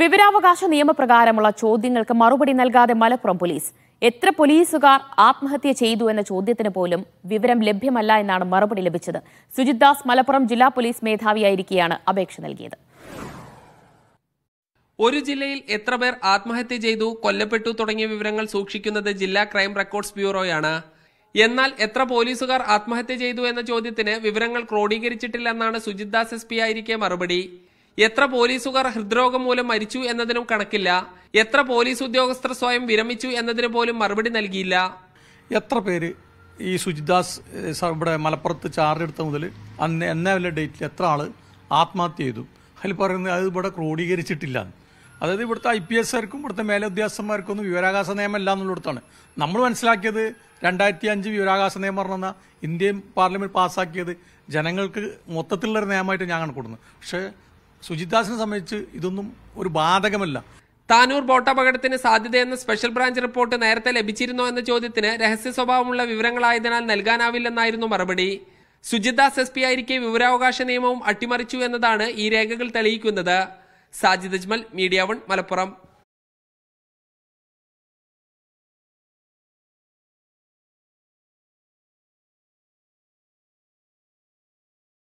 വിവരാവകാശ നിയമപ്രകാരമുള്ള ചോദ്യങ്ങൾക്ക് മറുപടി നൽകാതെ മലപ്പുറം പോലീസ് എത്ര പോലീസുകാർ ആത്മഹത്യ ചെയ്തു എന്ന ചോദ്യത്തിന് പോലും വിവരം ലഭ്യമല്ല എന്നാണ് മറുപടി ലഭിച്ചത് സുജിത് ദാസ് മലപ്പുറം ജില്ലാ പോലീസ് മേധാവിയായിരിക്കെയാണ് അപേക്ഷ നൽകിയത് ഒരു ജില്ലയിൽ എത്ര പേർ ആത്മഹത്യ ചെയ്തു കൊല്ലപ്പെട്ടു തുടങ്ങിയ വിവരങ്ങൾ സൂക്ഷിക്കുന്നത് ജില്ലാ ക്രൈം റെക്കോർഡ്സ് ബ്യൂറോയാണ് എന്നാൽ എത്ര പോലീസുകാർ ആത്മഹത്യ ചെയ്തു എന്ന ചോദ്യത്തിന് വിവരങ്ങൾ ക്രോഡീകരിച്ചിട്ടില്ലെന്നാണ് സുജിത് ദാസ് എസ് പി ആയിരിക്കെ മറുപടി എത്ര പോലീസുകാർ ഹൃദ്രോഗം മൂലം മരിച്ചു എന്നതിനും കണക്കില്ല എത്ര പോലീസ് ഉദ്യോഗസ്ഥർ സ്വയം വിരമിച്ചു എന്നതിന് പോലും മറുപടി നൽകിയില്ല എത്ര പേര് ഈ സുജിദാസ് ഇവിടെ മലപ്പുറത്ത് ചാർജ് എടുത്ത മുതൽ അന്ന് എന്ന ഡേറ്റിൽ എത്ര ആൾ ആത്മഹത്യ ചെയ്തു അതിൽ പറയുന്നത് അത് ഇവിടെ ക്രോഡീകരിച്ചിട്ടില്ല അതായത് ഇവിടുത്തെ ഐ പി എസ്കാർക്കും ഇവിടുത്തെ ഒന്നും വിവരാകാശ ഇല്ല എന്നുള്ളടത്താണ് നമ്മൾ മനസ്സിലാക്കിയത് രണ്ടായിരത്തി അഞ്ച് വിവരാകാശ നിയമം പറഞ്ഞ ഇന്ത്യൻ പാർലമെന്റ് പാസ്സാക്കിയത് ജനങ്ങൾക്ക് മൊത്തത്തിലുള്ളൊരു നിയമമായിട്ട് ഞാൻ കൊടുക്കുന്നത് പക്ഷേ സുജിദാസിനെ സംബന്ധിച്ച് ഇതൊന്നും ഒരു ബാധകമല്ല താനൂർ ബോട്ട് അപകടത്തിന് സാധ്യതയെന്ന സ്പെഷ്യൽ ബ്രാഞ്ച് റിപ്പോർട്ട് നേരത്തെ ലഭിച്ചിരുന്നോ എന്ന ചോദ്യത്തിന് രഹസ്യ സ്വഭാവമുള്ള വിവരങ്ങളായതിനാൽ നൽകാനാവില്ലെന്നായിരുന്നു മറുപടി സുജിദാസ് എസ് പി ആയിരിക്കെ വിവരാവകാശ നിയമവും അട്ടിമറിച്ചു എന്നതാണ് ഈ രേഖകൾ തെളിയിക്കുന്നത് സാജിദ് അജ്മൽ മീഡിയ വൺ മലപ്പുറം